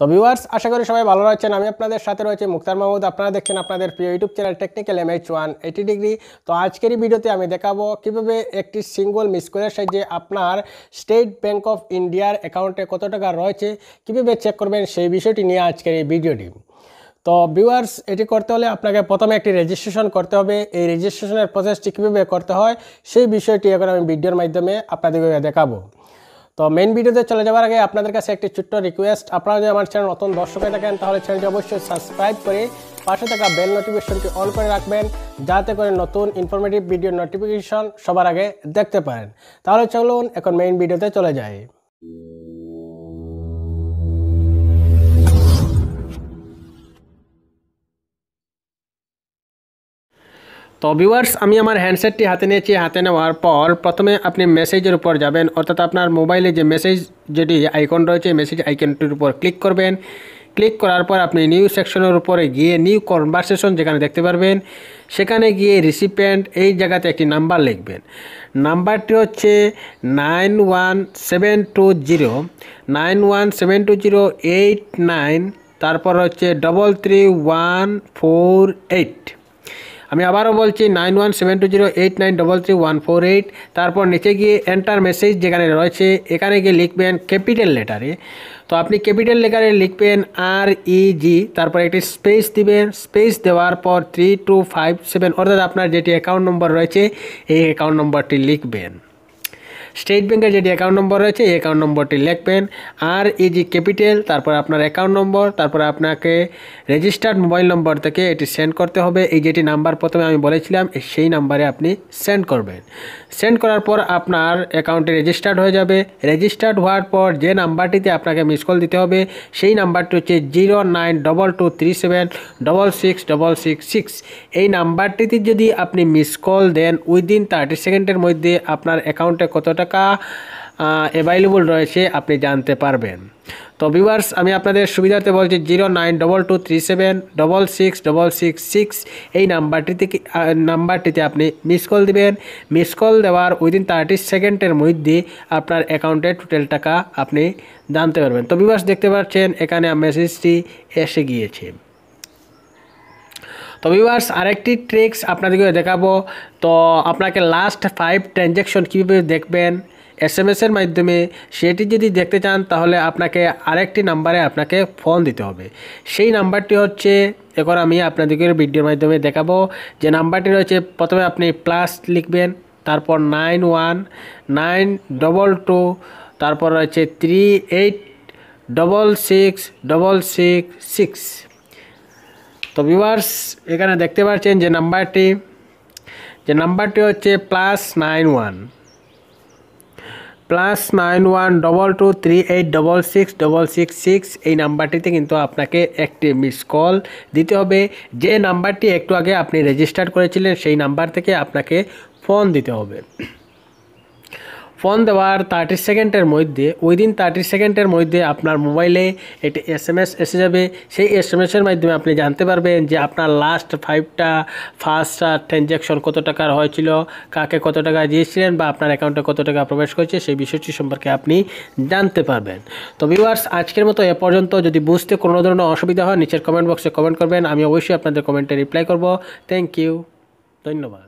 তো ভিউয়ার্স আশা করি সবাই ভালো রয়েছেন আমি আপনাদের সাথে রয়েছে মুক্তার মাহমুদ আপনারা দেখছেন আপনাদের প্রিয় YouTube channel technical M H one eighty degree তো আজকেরই ভিডিওতে আমি দেখাবো কীভাবে একটি সিঙ্গল মিস করে সাহায্যে আপনার স্টেট ব্যাঙ্ক অফ ইন্ডিয়ার অ্যাকাউন্টে কত টাকা রয়েছে কীভাবে চেক করবেন সেই বিষয়টি নিয়ে আজকের এই ভিডিওটি তো ভিউয়ার্স এটি করতে হলে আপনাকে প্রথমে একটি রেজিস্ট্রেশন করতে হবে এই রেজিস্ট্রেশনের প্রসেসটি কীভাবে করতে হয় সেই বিষয়টি এখন আমি ভিডিওর মাধ্যমে আপনাদেরকে দেখাবো তো মেন ভিডিওতে চলে যাওয়ার আগে আপনাদের কাছে একটি ছোট্ট রিকোয়েস্ট আপনারা যদি আমার চ্যানেল নতুন দর্শক হয়ে থাকেন তাহলে চ্যানেলটি অবশ্যই সাবস্ক্রাইব করে পাশে থাকা বেল নোটিফিকেশনটি অন করে রাখবেন যাতে করে নতুন ইনফরমেটিভ ভিডিও নোটিফিকেশন সবার আগে দেখতে পারেন তাহলে চলুন এখন মেইন ভিডিওতে চলে যাই তো ভিউয়ার্স আমি আমার হ্যান্ডসেটটি হাতে নিয়েছি হাতে নেওয়ার পর প্রথমে আপনি মেসেজের উপর যাবেন অর্থাৎ আপনার মোবাইলে যে মেসেজ যেটি আইকন রয়েছে মেসেজ আইকনটির উপর ক্লিক করবেন ক্লিক করার পর আপনি নিউ সেকশনের উপরে গিয়ে নিউ কনভারসেশন যেখানে দেখতে পারবেন সেখানে গিয়ে রিসিপেন্ট এই জায়গাতে একটি নাম্বার লিখবেন নাম্বারটি হচ্ছে nine one seven two zero nine one seven two zero eight nine তারপর হচ্ছে double three one four eight আমি আবারো বলছি 917208923148 তারপর নিচে গিয়ে এন্টার মেসেজ যেখানে রয়েছে এখানে কি লিখবেন ক্যাপিটাল লেটারে তো আপনি ক্যাপিটাল লেটারে লিখবেন আর ই জি তারপর একটা স্পেস দিবেন স্পেস দেওয়ার পর 3257 অর্থাৎ আপনার যেটি অ্যাকাউন্ট নাম্বার রয়েছে এই অ্যাকাউন্ট নাম্বারটি লিখবেন স্টেট ব্যাংকের যেটি অ্যাকাউন্ট নম্বর রয়েছে এই অ্যাকাউন্ট নম্বরটি লিখবেন আর যে ক্যাপিটাল তারপর আপনার অ্যাকাউন্ট নম্বর তারপর আপনাকে রেজিস্টার্ড মোবাইল নম্বর থেকে এটি সেন্ড করতে হবে এই যেটি নাম্বার প্রথমে আমি বলেছিলাম সেই নাম্বারে আপনি সেন্ড করবেন সেন্ড করার পর আপনার অ্যাকাউন্টে রেজিস্টার্ড হয়ে যাবে রেজিস্টার্ড হওয়ার পর যে নাম্বারটিতে আপনাকে মিস কল দিতে হবে সেই নাম্বারটি হচ্ছে zero nine double two three seven double six double six six এই নাম্বারটিতে যদি আপনি মিস কল দেন উইদিন থার্টি সেকেন্ডের মধ্যে আপনার অ্যাকাউন্টে কত টাকা অ্যাভেলেবল রয়েছে আপনি জানতে পারবেন তো ভিউয়ার্স আমি আপনাদের সুবিধাতে বলছি zero nine double two three seven double six double six six এই নাম্বারটিতে নাম্বারটিতে আপনি মিস কল দেবেন মিস কল দেওয়ার উইদিন থার্টি সেকেন্ডের মধ্যে আপনার অ্যাকাউন্টে টোটাল টাকা আপনি জানতে পারবেন তো ভিউয়ার্স দেখতে পাচ্ছেন এখানে মেসেজটি এসে গিয়েছে তো ভিউয়ার্স আরেকটি ট্রিক্স আপনাদেরকে দেখাবো তো আপনাকে লাস্ট ফাইভ ট্রানজ্যাকশন কীভাবে দেখবেন এস এম এসের মাধ্যমে সেটি যদি দেখতে চান তাহলে আপনাকে আরেকটি নাম্বারে আপনাকে ফোন দিতে হবে সেই নাম্বারটি হচ্ছে এখন আমি আপনাদেরকে ভিডিওর মাধ্যমে দেখাবো যে নাম্বারটি রয়েছে প্রথমে আপনি প্লাস লিখবেন তারপর nine one nine double two তারপর রয়েছে three eight double six double six six তো ভিউয়ার্স এখানে দেখতে পাচ্ছেন যে নাম্বারটি যে নাম্বারটি হচ্ছে plus nine one plus nine one double two three eight double six double six six এই নাম্বারটিতে কিন্তু আপনাকে একটি মিস কল দিতে হবে যে নাম্বারটি একটু আগে আপনি রেজিস্টার করেছিলেন সেই নাম্বার থেকে আপনাকে ফোন দিতে হবে ফোন দেওয়ার থার্টি সেকেন্ডের মধ্যে উইদিন থার্টি সেকেন্ডের মধ্যে আপনার মোবাইলে একটি এস এম এস এসে যাবে সেই এস এম এসের মাধ্যমে আপনি জানতে পারবেন যে আপনার লাস্ট ফাইভটা ফার্স্টটা ট্রানজ্যাকশন কত টাকার হয়েছিল কাকে কত টাকা দিয়েছিলেন বা আপনার অ্যাকাউন্টে কত টাকা প্রবেশ করেছে সেই বিষয়টি সম্পর্কে আপনি জানতে পারবেন তো ভিউয়ার্স আজকের মতো এ পর্যন্ত যদি বুঝতে কোনো ধরনের অসুবিধা হয় নিচের কমেন্ট বক্সে কমেন্ট করবেন আমি অবশ্যই আপনাদের কমেন্টে রিপ্লাই করব থ্যাংক ইউ ধন্যবাদ